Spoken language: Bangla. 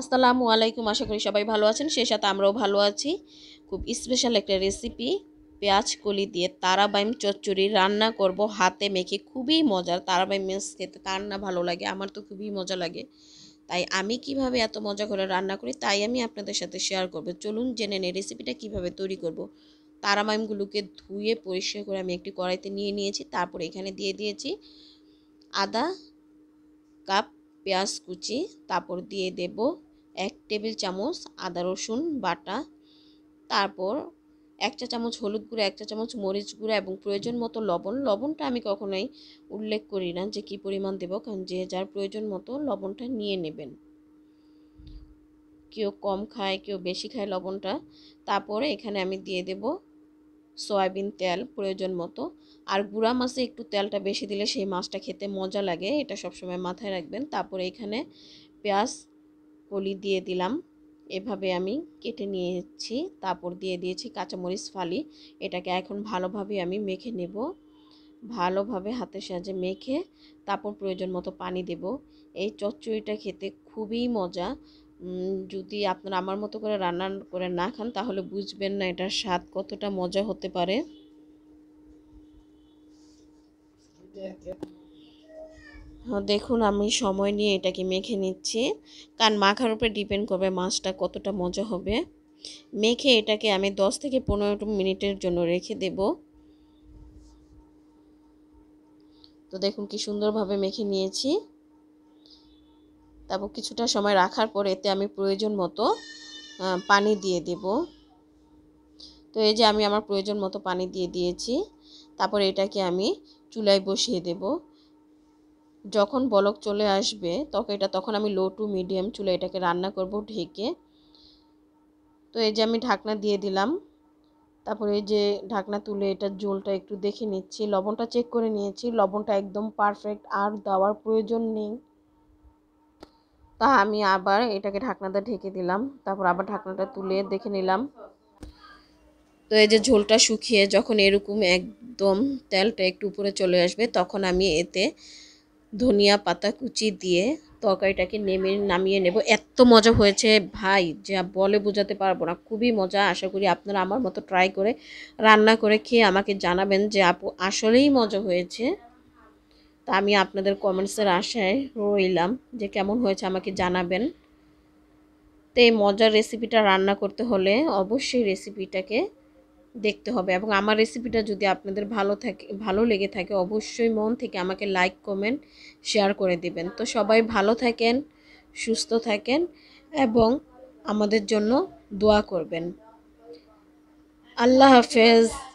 আসসালামু আলাইকুম আশা করি সবাই ভালো আছেন সেই সাথে আমরাও ভালো আছি খুব স্পেশাল একটা রেসিপি পেঁয়াজ কলি দিয়ে তারাবাইম চচ্চড়ি রান্না করব হাতে মেখে খুবই মজার তারাবাইম মিন্স খেতে তার না ভালো লাগে আমার তো খুবই মজা লাগে তাই আমি কিভাবে এত মজা করে রান্না করি তাই আমি আপনাদের সাথে শেয়ার করব চলুন জেনে নে রেসিপিটা কিভাবে তৈরি করব তারাবাইমগুলোকে ধুয়ে পরিষ্কার করে আমি একটি কড়াইতে নিয়ে নিয়েছি তারপর এখানে দিয়ে দিয়েছি আদা কাপ পেঁয়াজ কুচি তারপর দিয়ে দেব এক টেবিল চামচ আদা রসুন বাটা তারপর এক চা চামচ হলুদ গুঁড়ো এক চা চামচ মরিচ গুঁড়ো এবং প্রয়োজন মতো লবণ লবণটা আমি কখনোই উল্লেখ করি না যে কি পরিমাণ দেব কারণ যে যার প্রয়োজন মতো লবণটা নিয়ে নেবেন কেউ কম খায় কেউ বেশি খায় লবণটা তারপরে এখানে আমি দিয়ে দেব সয়াবিন তেল প্রয়োজন মতো আর গুঁড়া মাছে একটু তেলটা বেশি দিলে সেই মাছটা খেতে মজা লাগে এটা সবসময় মাথায় রাখবেন তারপরে এখানে পেঁয়াজ কলি দিয়ে দিলাম এভাবে আমি কেটে নিয়েছি তারপর দিয়ে দিয়েছি কাঁচামরিচ ফালি এটাকে এখন ভালোভাবে আমি মেখে নেব ভালোভাবে হাতের সাজে মেখে তারপর প্রয়োজন মতো পানি দেব এই চচ্চড়িটা খেতে খুবই মজা যদি আপনারা আমার মতো করে রান্না করে না খান তাহলে বুঝবেন না এটার স্বাদ কতটা মজা হতে পারে দেখুন আমি সময় নিয়ে এটাকে মেখে নিচ্ছি কারণ মাখার উপরে ডিপেন্ড করবে মাছটা কতটা মজা হবে মেখে এটাকে আমি দশ থেকে পনেরো মিনিটের জন্য রেখে দেব তো দেখুন কি সুন্দরভাবে মেখে নিয়েছি তারপর কিছুটা সময় রাখার পর এতে আমি প্রয়োজন মতো পানি দিয়ে দেব তো এই যে আমি আমার প্রয়োজন মতো পানি দিয়ে দিয়েছি তারপর এটাকে আমি চুলায় বসিয়ে দেবো যখন বলক চলে আসবে তখন এটা তখন আমি লো টু মিডিয়াম চুলে এটাকে রান্না করব ঢেকে তো এই যে আমি ঢাকনা দিয়ে দিলাম তারপরে এই যে ঢাকনা তুলে এটার জোলটা একটু দেখে নিচ্ছি লবণটা চেক করে নিয়েছি লবণটা একদম পারফেক্ট আর দেওয়ার প্রয়োজন নেই তা আমি আবার এটাকে ঢাকনাটা ঢেকে দিলাম তারপর আবার ঢাকনাটা তুলে দেখে নিলাম তো এই যে ঝোলটা শুকিয়ে যখন এরকম একদম তেলটা একটু উপরে চলে আসবে তখন আমি এতে ধনিয়া পাতা কুচি দিয়ে তরকারিটাকে নেমে নামিয়ে নেব এত মজা হয়েছে ভাই যা বলে বোঝাতে পারবো না খুবই মজা আশা করি আপনারা আমার মতো ট্রাই করে রান্না করে খেয়ে আমাকে জানাবেন যে আপু আসলেই মজা হয়েছে তা আমি আপনাদের কমেন্টসের আশায় রইলাম যে কেমন হয়েছে আমাকে জানাবেন তো এই মজার রেসিপিটা রান্না করতে হলে অবশ্যই রেসিপিটাকে দেখতে হবে এবং আমার রেসিপিটা যদি আপনাদের ভালো থাকে ভালো লেগে থাকে অবশ্যই মন থেকে আমাকে লাইক কমেন্ট শেয়ার করে দিবেন তো সবাই ভালো থাকেন সুস্থ থাকেন এবং আমাদের জন্য দোয়া করবেন আল্লাহ হাফেজ